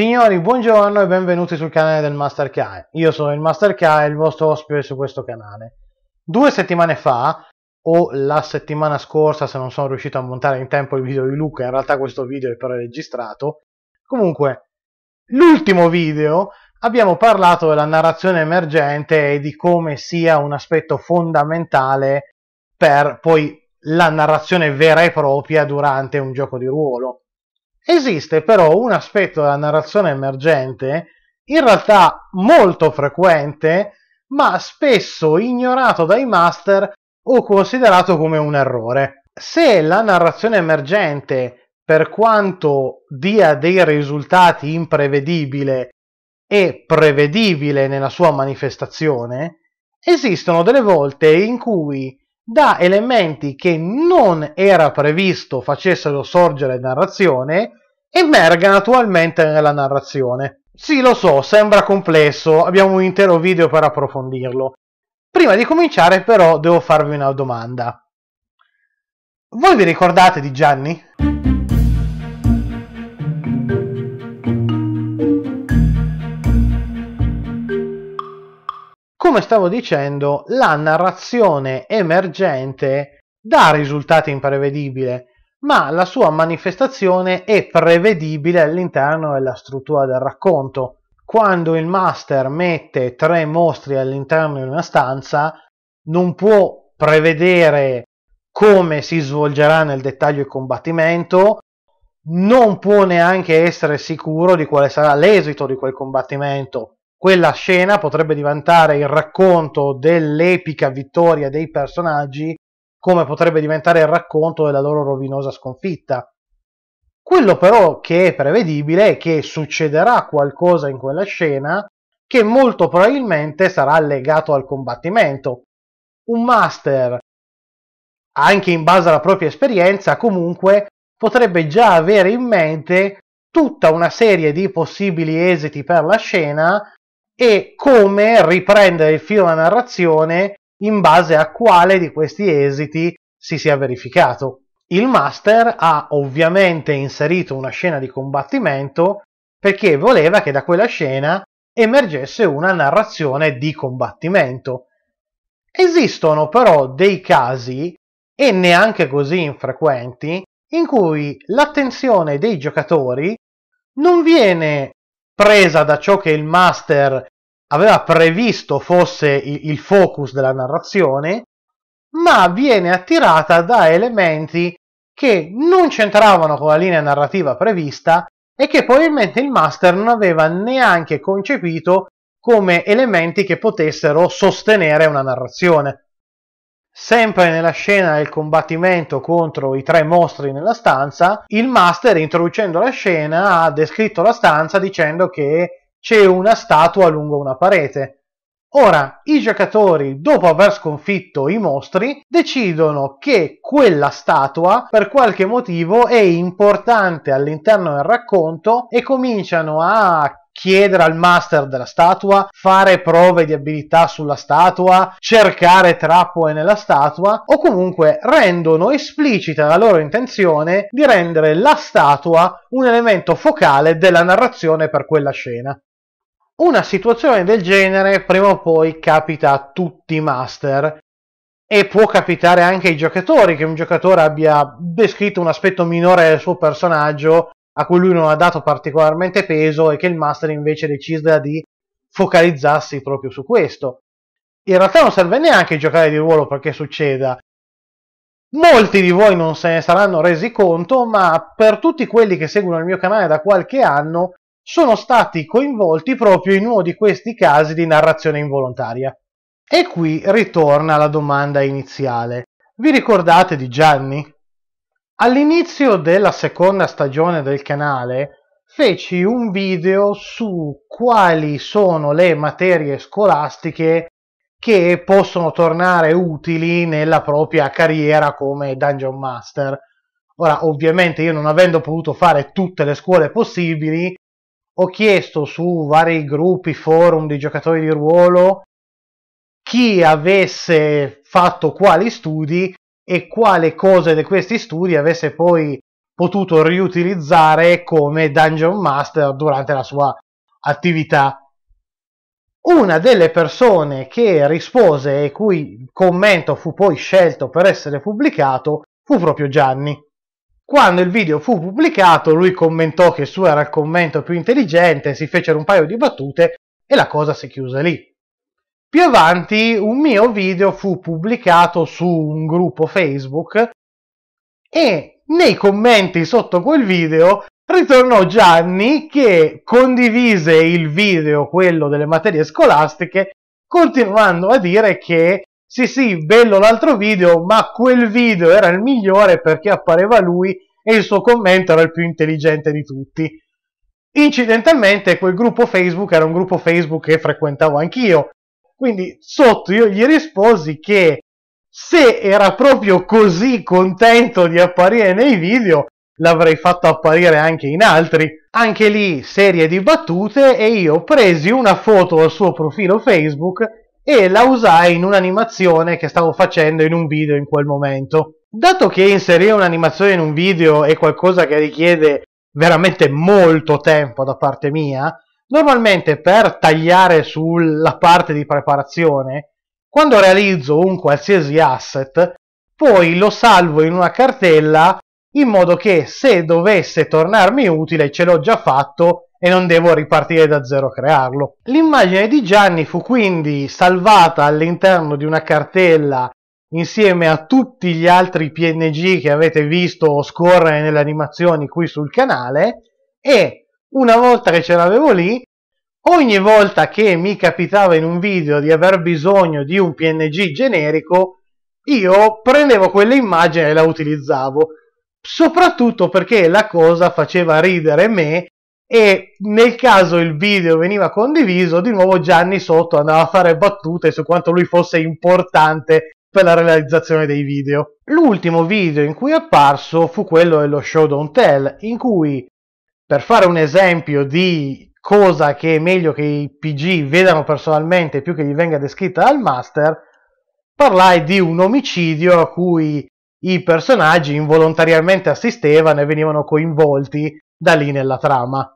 Signori, buongiorno e benvenuti sul canale del Master Kai. Io sono il Master Kai, il vostro ospite su questo canale. Due settimane fa, o la settimana scorsa se non sono riuscito a montare in tempo il video di Luca, in realtà questo video è però registrato, comunque, l'ultimo video abbiamo parlato della narrazione emergente e di come sia un aspetto fondamentale per poi la narrazione vera e propria durante un gioco di ruolo. Esiste però un aspetto della narrazione emergente, in realtà molto frequente, ma spesso ignorato dai master o considerato come un errore. Se la narrazione emergente, per quanto dia dei risultati imprevedibile, è prevedibile nella sua manifestazione, esistono delle volte in cui da elementi che non era previsto facessero sorgere narrazione emerga naturalmente nella narrazione. Sì, lo so, sembra complesso, abbiamo un intero video per approfondirlo. Prima di cominciare però devo farvi una domanda. Voi vi ricordate di Gianni? Come stavo dicendo, la narrazione emergente dà risultati imprevedibili, ma la sua manifestazione è prevedibile all'interno della struttura del racconto. Quando il master mette tre mostri all'interno di una stanza, non può prevedere come si svolgerà nel dettaglio il combattimento, non può neanche essere sicuro di quale sarà l'esito di quel combattimento. Quella scena potrebbe diventare il racconto dell'epica vittoria dei personaggi come potrebbe diventare il racconto della loro rovinosa sconfitta. Quello però che è prevedibile è che succederà qualcosa in quella scena che molto probabilmente sarà legato al combattimento. Un master, anche in base alla propria esperienza, comunque potrebbe già avere in mente tutta una serie di possibili esiti per la scena e come riprendere il filo della narrazione in base a quale di questi esiti si sia verificato. Il master ha ovviamente inserito una scena di combattimento perché voleva che da quella scena emergesse una narrazione di combattimento. Esistono però dei casi, e neanche così infrequenti, in cui l'attenzione dei giocatori non viene presa da ciò che il master aveva previsto fosse il focus della narrazione, ma viene attirata da elementi che non c'entravano con la linea narrativa prevista e che probabilmente il master non aveva neanche concepito come elementi che potessero sostenere una narrazione. Sempre nella scena del combattimento contro i tre mostri nella stanza, il master introducendo la scena ha descritto la stanza dicendo che c'è una statua lungo una parete. Ora, i giocatori, dopo aver sconfitto i mostri, decidono che quella statua, per qualche motivo, è importante all'interno del racconto e cominciano a chiedere al master della statua, fare prove di abilità sulla statua, cercare trappole nella statua o comunque rendono esplicita la loro intenzione di rendere la statua un elemento focale della narrazione per quella scena. Una situazione del genere prima o poi capita a tutti i master e può capitare anche ai giocatori che un giocatore abbia descritto un aspetto minore del suo personaggio a cui lui non ha dato particolarmente peso e che il master invece decida di focalizzarsi proprio su questo. In realtà non serve neanche giocare di ruolo perché succeda. Molti di voi non se ne saranno resi conto, ma per tutti quelli che seguono il mio canale da qualche anno, sono stati coinvolti proprio in uno di questi casi di narrazione involontaria. E qui ritorna la domanda iniziale. Vi ricordate di Gianni? All'inizio della seconda stagione del canale feci un video su quali sono le materie scolastiche che possono tornare utili nella propria carriera come Dungeon Master. Ora, ovviamente io non avendo potuto fare tutte le scuole possibili, ho chiesto su vari gruppi, forum di giocatori di ruolo chi avesse fatto quali studi e quale cose di questi studi avesse poi potuto riutilizzare come Dungeon Master durante la sua attività. Una delle persone che rispose e cui commento fu poi scelto per essere pubblicato fu proprio Gianni. Quando il video fu pubblicato, lui commentò che il suo era il commento più intelligente, si fecero un paio di battute e la cosa si chiuse lì. Più avanti un mio video fu pubblicato su un gruppo Facebook e nei commenti sotto quel video ritornò Gianni che condivise il video, quello delle materie scolastiche, continuando a dire che sì sì, bello l'altro video, ma quel video era il migliore perché appareva lui e il suo commento era il più intelligente di tutti. Incidentalmente quel gruppo Facebook era un gruppo Facebook che frequentavo anch'io, quindi sotto io gli risposi che se era proprio così contento di apparire nei video, l'avrei fatto apparire anche in altri. Anche lì serie di battute e io presi una foto al suo profilo Facebook e la usai in un'animazione che stavo facendo in un video in quel momento. Dato che inserire un'animazione in un video è qualcosa che richiede veramente molto tempo da parte mia, normalmente per tagliare sulla parte di preparazione, quando realizzo un qualsiasi asset, poi lo salvo in una cartella in modo che se dovesse tornarmi utile ce l'ho già fatto e non devo ripartire da zero a crearlo. L'immagine di Gianni fu quindi salvata all'interno di una cartella insieme a tutti gli altri PNG che avete visto scorrere nelle animazioni qui sul canale e una volta che ce l'avevo lì, ogni volta che mi capitava in un video di aver bisogno di un PNG generico, io prendevo quell'immagine e la utilizzavo, soprattutto perché la cosa faceva ridere me e nel caso il video veniva condiviso, di nuovo Gianni sotto andava a fare battute su quanto lui fosse importante per la realizzazione dei video. L'ultimo video in cui è apparso fu quello dello show Don't Tell, in cui, per fare un esempio di cosa che è meglio che i PG vedano personalmente più che gli venga descritta dal master, parlai di un omicidio a cui i personaggi involontariamente assistevano e venivano coinvolti da lì nella trama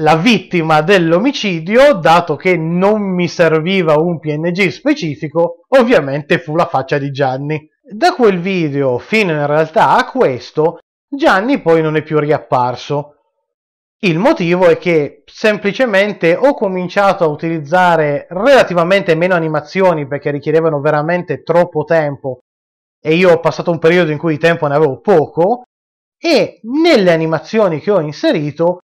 la vittima dell'omicidio, dato che non mi serviva un PNG specifico, ovviamente fu la faccia di Gianni. Da quel video fino in realtà a questo, Gianni poi non è più riapparso. Il motivo è che semplicemente ho cominciato a utilizzare relativamente meno animazioni perché richiedevano veramente troppo tempo e io ho passato un periodo in cui di tempo ne avevo poco e nelle animazioni che ho inserito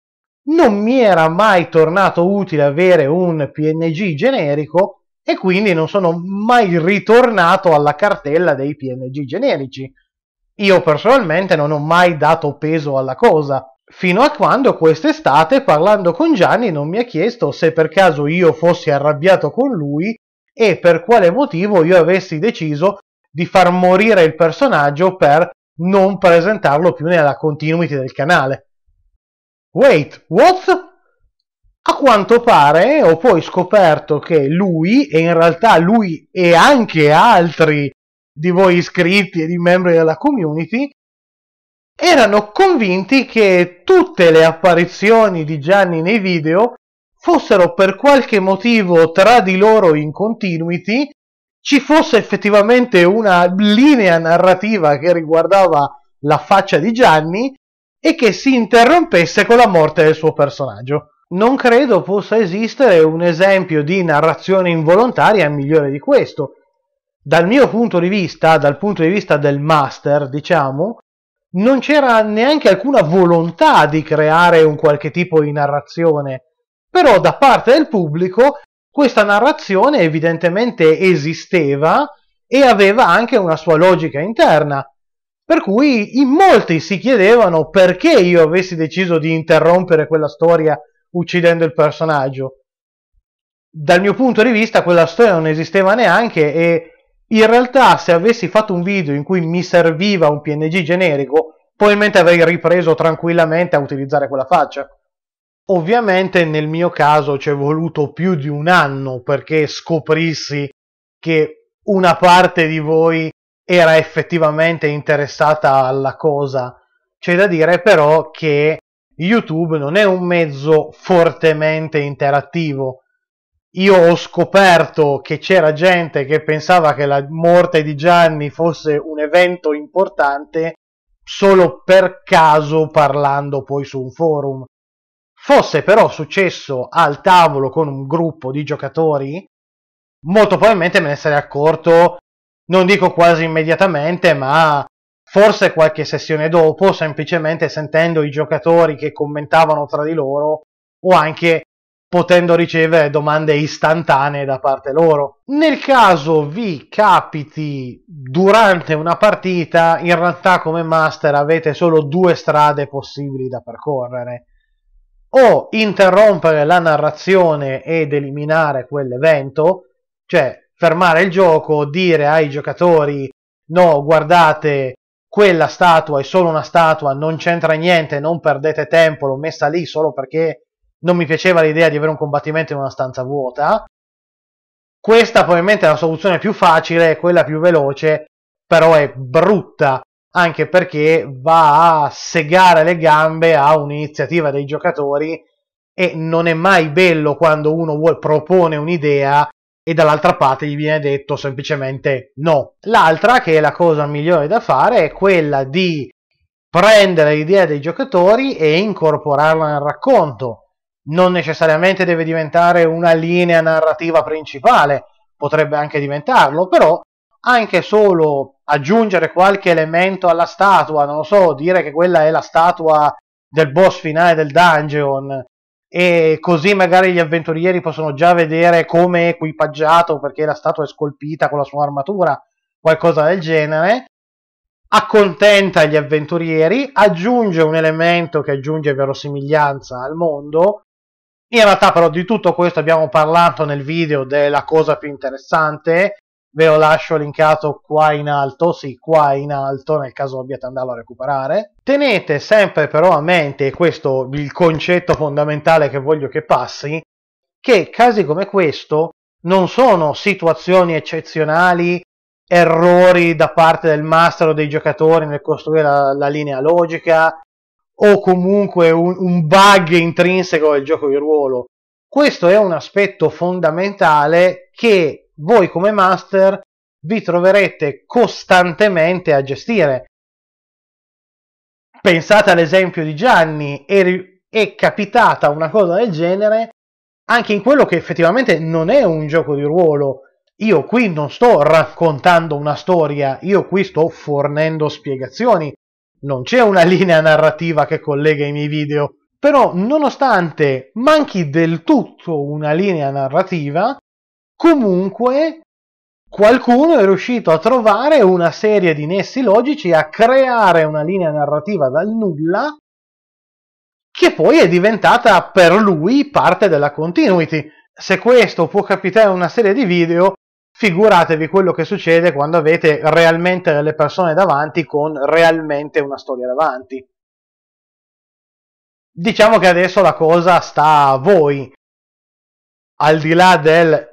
non mi era mai tornato utile avere un PNG generico e quindi non sono mai ritornato alla cartella dei PNG generici. Io personalmente non ho mai dato peso alla cosa, fino a quando quest'estate parlando con Gianni non mi ha chiesto se per caso io fossi arrabbiato con lui e per quale motivo io avessi deciso di far morire il personaggio per non presentarlo più nella continuity del canale. Wait, what? A quanto pare eh, ho poi scoperto che lui, e in realtà lui e anche altri di voi iscritti e di membri della community, erano convinti che tutte le apparizioni di Gianni nei video fossero per qualche motivo tra di loro in continuity, ci fosse effettivamente una linea narrativa che riguardava la faccia di Gianni e che si interrompesse con la morte del suo personaggio. Non credo possa esistere un esempio di narrazione involontaria migliore di questo. Dal mio punto di vista, dal punto di vista del master, diciamo, non c'era neanche alcuna volontà di creare un qualche tipo di narrazione, però da parte del pubblico questa narrazione evidentemente esisteva e aveva anche una sua logica interna. Per cui in molti si chiedevano perché io avessi deciso di interrompere quella storia uccidendo il personaggio. Dal mio punto di vista quella storia non esisteva neanche e in realtà se avessi fatto un video in cui mi serviva un PNG generico, probabilmente avrei ripreso tranquillamente a utilizzare quella faccia. Ovviamente nel mio caso ci è voluto più di un anno perché scoprissi che una parte di voi era effettivamente interessata alla cosa. C'è da dire però che YouTube non è un mezzo fortemente interattivo. Io ho scoperto che c'era gente che pensava che la morte di Gianni fosse un evento importante solo per caso parlando poi su un forum. Fosse però successo al tavolo con un gruppo di giocatori, molto probabilmente me ne sarei accorto non dico quasi immediatamente, ma forse qualche sessione dopo, semplicemente sentendo i giocatori che commentavano tra di loro o anche potendo ricevere domande istantanee da parte loro. Nel caso vi capiti durante una partita, in realtà come master avete solo due strade possibili da percorrere. O interrompere la narrazione ed eliminare quell'evento, cioè fermare il gioco, dire ai giocatori no, guardate, quella statua è solo una statua, non c'entra niente, non perdete tempo, l'ho messa lì solo perché non mi piaceva l'idea di avere un combattimento in una stanza vuota. Questa probabilmente è la soluzione più facile, quella più veloce, però è brutta, anche perché va a segare le gambe a un'iniziativa dei giocatori e non è mai bello quando uno vuole, propone un'idea e dall'altra parte gli viene detto semplicemente no. L'altra, che è la cosa migliore da fare, è quella di prendere l'idea dei giocatori e incorporarla nel racconto. Non necessariamente deve diventare una linea narrativa principale, potrebbe anche diventarlo, però anche solo aggiungere qualche elemento alla statua, non lo so, dire che quella è la statua del boss finale del dungeon, e così magari gli avventurieri possono già vedere come è equipaggiato perché la statua è scolpita con la sua armatura, qualcosa del genere. Accontenta gli avventurieri, aggiunge un elemento che aggiunge verosimiglianza al mondo. In realtà però di tutto questo abbiamo parlato nel video della cosa più interessante, ve lo lascio linkato qua in alto, sì, qua in alto nel caso dobbiate andarlo a recuperare. Tenete sempre però a mente, e questo è il concetto fondamentale che voglio che passi, che casi come questo non sono situazioni eccezionali, errori da parte del master o dei giocatori nel costruire la, la linea logica o comunque un, un bug intrinseco del gioco di ruolo. Questo è un aspetto fondamentale che voi come master vi troverete costantemente a gestire. Pensate all'esempio di Gianni, è capitata una cosa del genere anche in quello che effettivamente non è un gioco di ruolo. Io qui non sto raccontando una storia, io qui sto fornendo spiegazioni. Non c'è una linea narrativa che collega i miei video. Però, nonostante manchi del tutto una linea narrativa, comunque qualcuno è riuscito a trovare una serie di nessi logici, a creare una linea narrativa dal nulla che poi è diventata per lui parte della continuity. Se questo può capitare in una serie di video, figuratevi quello che succede quando avete realmente delle persone davanti con realmente una storia davanti. Diciamo che adesso la cosa sta a voi. Al di là del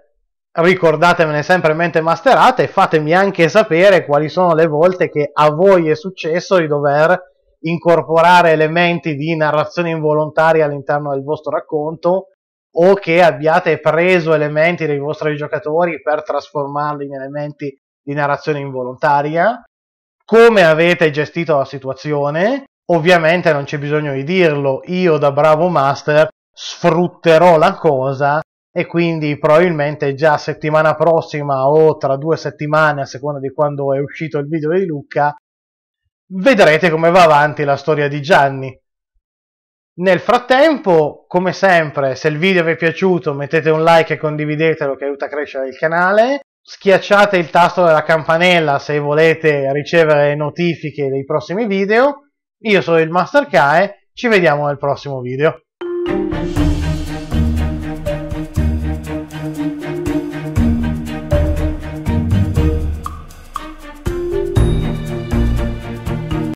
ricordatevene sempre mente masterata e fatemi anche sapere quali sono le volte che a voi è successo di dover incorporare elementi di narrazione involontaria all'interno del vostro racconto o che abbiate preso elementi dei vostri giocatori per trasformarli in elementi di narrazione involontaria, come avete gestito la situazione. Ovviamente non c'è bisogno di dirlo, io da bravo master sfrutterò la cosa e quindi probabilmente già settimana prossima o tra due settimane, a seconda di quando è uscito il video di Luca, vedrete come va avanti la storia di Gianni. Nel frattempo, come sempre, se il video vi è piaciuto mettete un like e condividetelo che aiuta a crescere il canale, schiacciate il tasto della campanella se volete ricevere notifiche dei prossimi video. Io sono il Master Kae, ci vediamo nel prossimo video.